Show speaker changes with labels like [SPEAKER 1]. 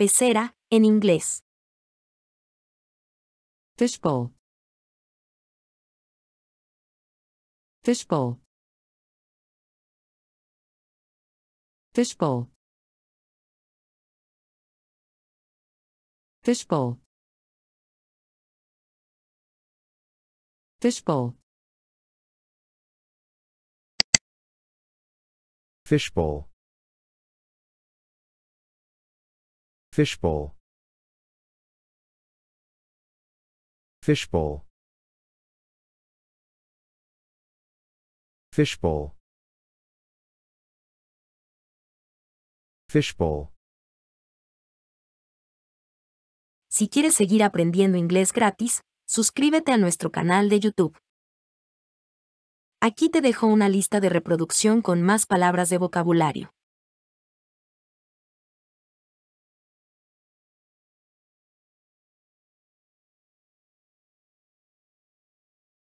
[SPEAKER 1] pecera, en inglés. Fishbowl. Fishbowl. Fishbowl. Fishbowl. Fishbowl. Fishbowl. Fishbowl. Fishbowl. Fishbowl. Fishbowl.
[SPEAKER 2] Si quieres seguir aprendiendo inglés gratis, suscríbete a nuestro canal de YouTube. Aquí te dejo una lista de reproducción con más palabras de vocabulario.